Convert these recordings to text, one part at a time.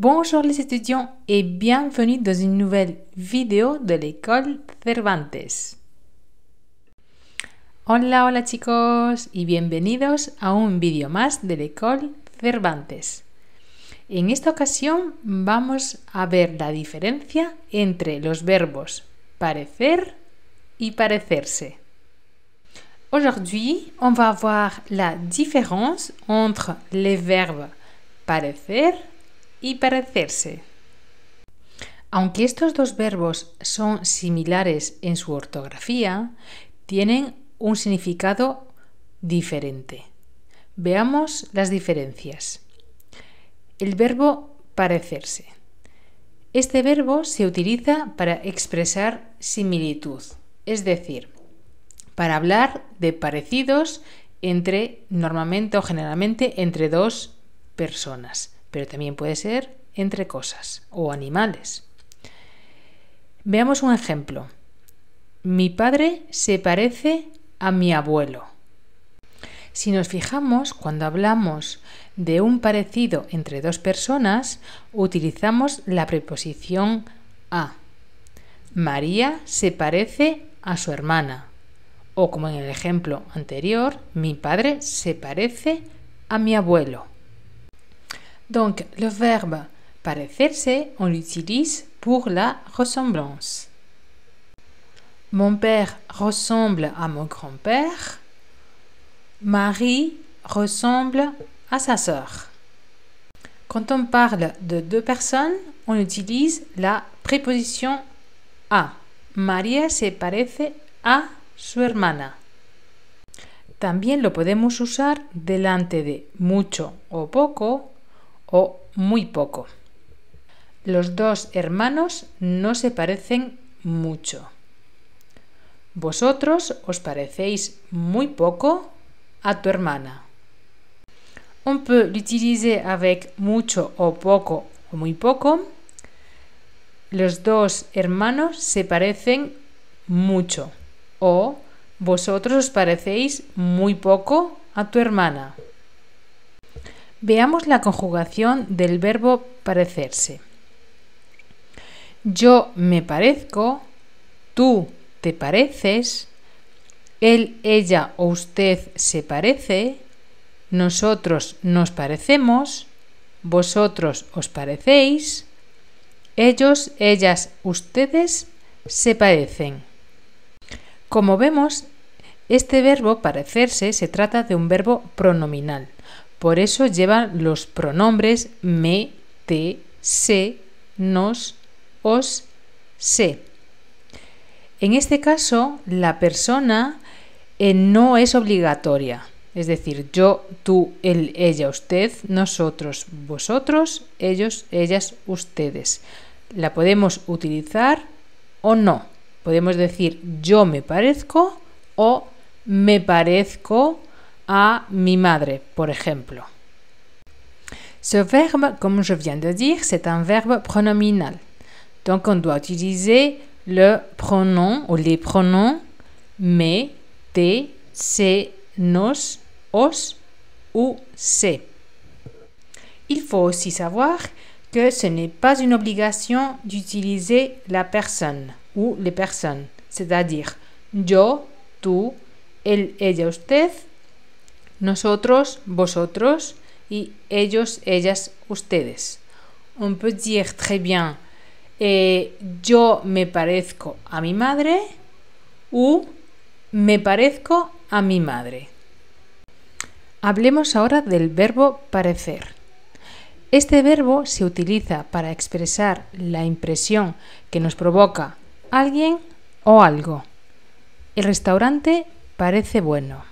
Bonjour les étudiants et bienvenue dans une nouvelle vidéo de l'école Cervantes. Hola, hola chicos y bienvenidos a un video más de l'école Cervantes. En esta ocasión vamos a ver la diferencia entre los verbos parecer y parecerse. Aujourd'hui, on va voir la différence entre les verbes parecer y parecerse. Aunque estos dos verbos son similares en su ortografía, tienen un significado diferente. Veamos las diferencias. El verbo parecerse. Este verbo se utiliza para expresar similitud, es decir, para hablar de parecidos entre, normalmente o generalmente, entre dos personas pero también puede ser entre cosas o animales. Veamos un ejemplo. Mi padre se parece a mi abuelo. Si nos fijamos, cuando hablamos de un parecido entre dos personas, utilizamos la preposición a. María se parece a su hermana. O como en el ejemplo anterior, mi padre se parece a mi abuelo. Donc, le verbe parecerse, on l'utilise pour la ressemblance. Mon père ressemble à mon grand-père. Marie ressemble à sa sœur. Quand on parle de deux personnes, on utilise la préposition a. Maria se parece a su hermana. También lo podemos usar delante de mucho o poco o muy poco. Los dos hermanos no se parecen mucho. Vosotros os parecéis muy poco a tu hermana. On peut l'utiliser avec mucho o poco o muy poco. Los dos hermanos se parecen mucho o vosotros os parecéis muy poco a tu hermana. Veamos la conjugación del verbo parecerse. Yo me parezco, tú te pareces, él, ella o usted se parece, nosotros nos parecemos, vosotros os parecéis, ellos, ellas, ustedes se parecen. Como vemos, este verbo parecerse se trata de un verbo pronominal. Por eso llevan los pronombres me, te, se, nos, os, se. En este caso, la persona eh, no es obligatoria. Es decir, yo, tú, él, ella, usted, nosotros, vosotros, ellos, ellas, ustedes. La podemos utilizar o no. Podemos decir yo me parezco o me parezco à mi madre, par exemple. Ce verbe, comme je viens de dire, c'est un verbe pronominal. Donc on doit utiliser le pronom ou les pronoms me, te, se, nos, os ou se. Il faut aussi savoir que ce n'est pas une obligation d'utiliser la personne ou les personnes, c'est-à-dire yo, tu, él, ella, usted Nosotros, vosotros y ellos, ellas, ustedes. On peut dire très bien eh, yo me parezco a mi madre u me parezco a mi madre. Hablemos ahora del verbo parecer. Este verbo se utiliza para expresar la impresión que nos provoca alguien o algo. El restaurante parece bueno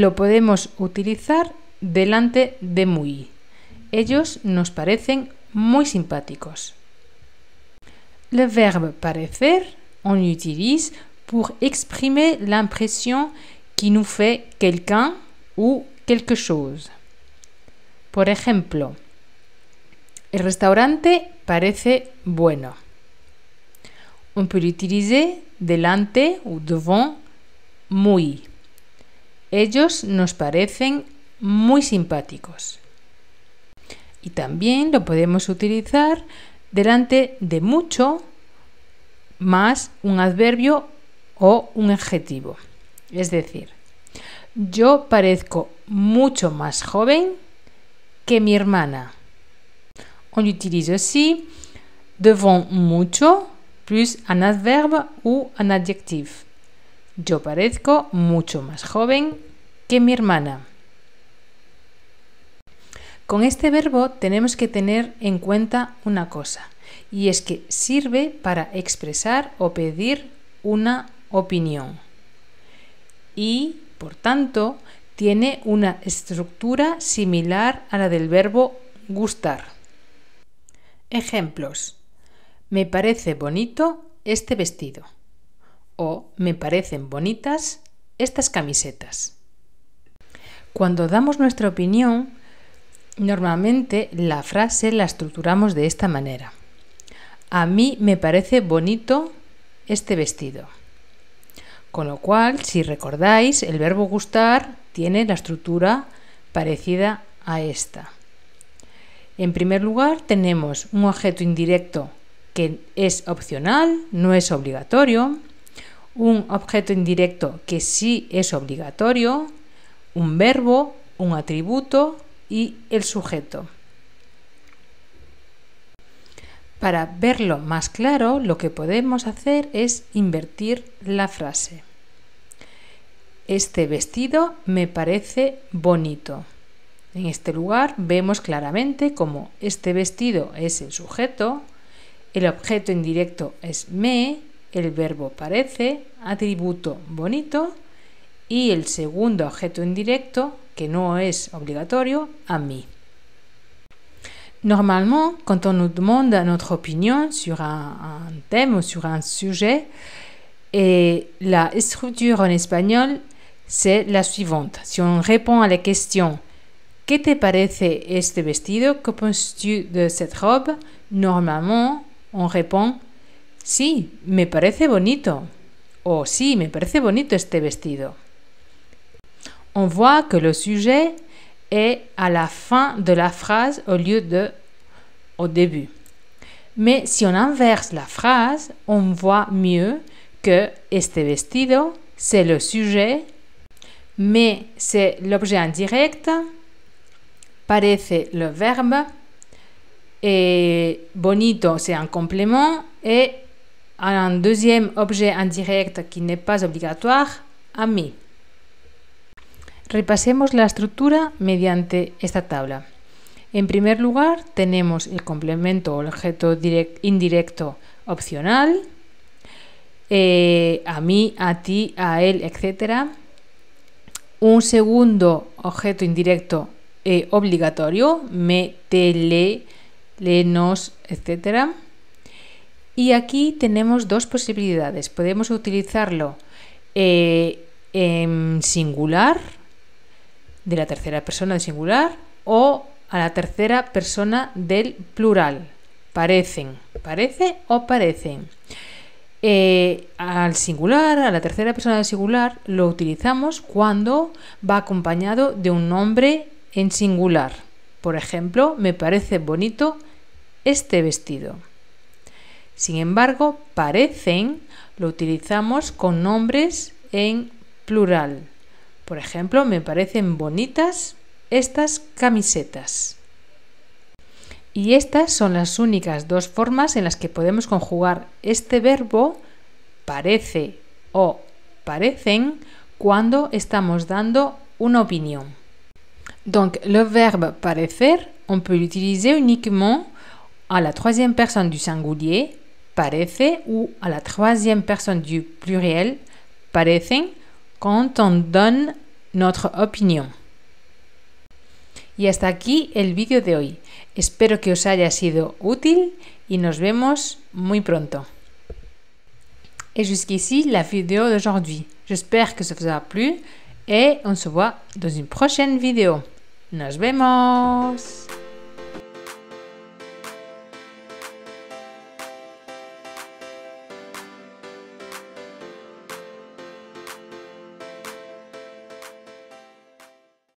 lo podemos utilizar delante de muy. Ellos nos parecen muy simpáticos. Le verbe parecer, on utilise pour exprimer l'impression qui nous fait quelqu'un ou quelque chose. Por ejemplo, el restaurante parece bueno. On peut utilizar delante o devant muy. Ellos nos parecen muy simpáticos. Y también lo podemos utilizar delante de mucho más un adverbio o un adjetivo. Es decir, yo parezco mucho más joven que mi hermana. On utilise aussi devant mucho plus un adverbe ou un adjectif. Yo parezco mucho más joven que mi hermana. Con este verbo tenemos que tener en cuenta una cosa, y es que sirve para expresar o pedir una opinión. Y, por tanto, tiene una estructura similar a la del verbo gustar. Ejemplos. Me parece bonito este vestido o me parecen bonitas estas camisetas. Cuando damos nuestra opinión, normalmente la frase la estructuramos de esta manera. A mí me parece bonito este vestido. Con lo cual, si recordáis, el verbo gustar tiene la estructura parecida a esta. En primer lugar, tenemos un objeto indirecto que es opcional, no es obligatorio, un objeto indirecto que sí es obligatorio, un verbo, un atributo y el sujeto. Para verlo más claro, lo que podemos hacer es invertir la frase. Este vestido me parece bonito. En este lugar vemos claramente cómo este vestido es el sujeto, el objeto indirecto es me el verbo parece, atributo bonito y el segundo objeto indirecto, que no es obligatorio, a mí. Normalement, quand on nous demande notre opinion sur un, thème ou sur un sujet, et la structure en espagnol, c'est la suivante. Si on répond à la question Que te parece este vestido? Que penses-tu de cette robe? Normalement, on répond si, me parece bonito. Oh si, me parece bonito este vestido. On voit que le sujet est à la fin de la phrase au lieu de au début. Mais si on inverse la phrase, on voit mieux que este vestido, c'est le sujet, mais c'est l'objet indirect, parece le verbe, et bonito, c'est un complément, et un deuxième objet indirect qui n'est pas obligatoire, mí. Repasemos la estructura mediante esta tabla. En primer lugar, tenemos el complemento o el objeto indirecto opcional, eh, a mí, a ti, a él, etc. Un segundo objeto indirecto eh, obligatorio, me, te, le, nos, etc. Y aquí tenemos dos posibilidades. Podemos utilizarlo eh, en singular, de la tercera persona del singular, o a la tercera persona del plural. Parecen, parece o parecen. Eh, al singular, a la tercera persona del singular, lo utilizamos cuando va acompañado de un nombre en singular. Por ejemplo, me parece bonito este vestido. Sin embargo, parecen lo utilizamos con nombres en plural. Por ejemplo, me parecen bonitas estas camisetas. Y estas son las únicas dos formas en las que podemos conjugar este verbo parece o parecen cuando estamos dando una opinión. Donc, le verbe parecer on peut l'utiliser uniquement à la troisième personne du singulier parece ou à la troisième personne du pluriel parecen quand on donne notre opinion. Y hasta aquí el vídeo de hoy. Espero que os haya sido útil y nos vemos muy pronto. Et jusqu'ici la vidéo d'aujourd'hui. J'espère que ça vous a plu et on se voit dans une prochaine vidéo. Nos vemos!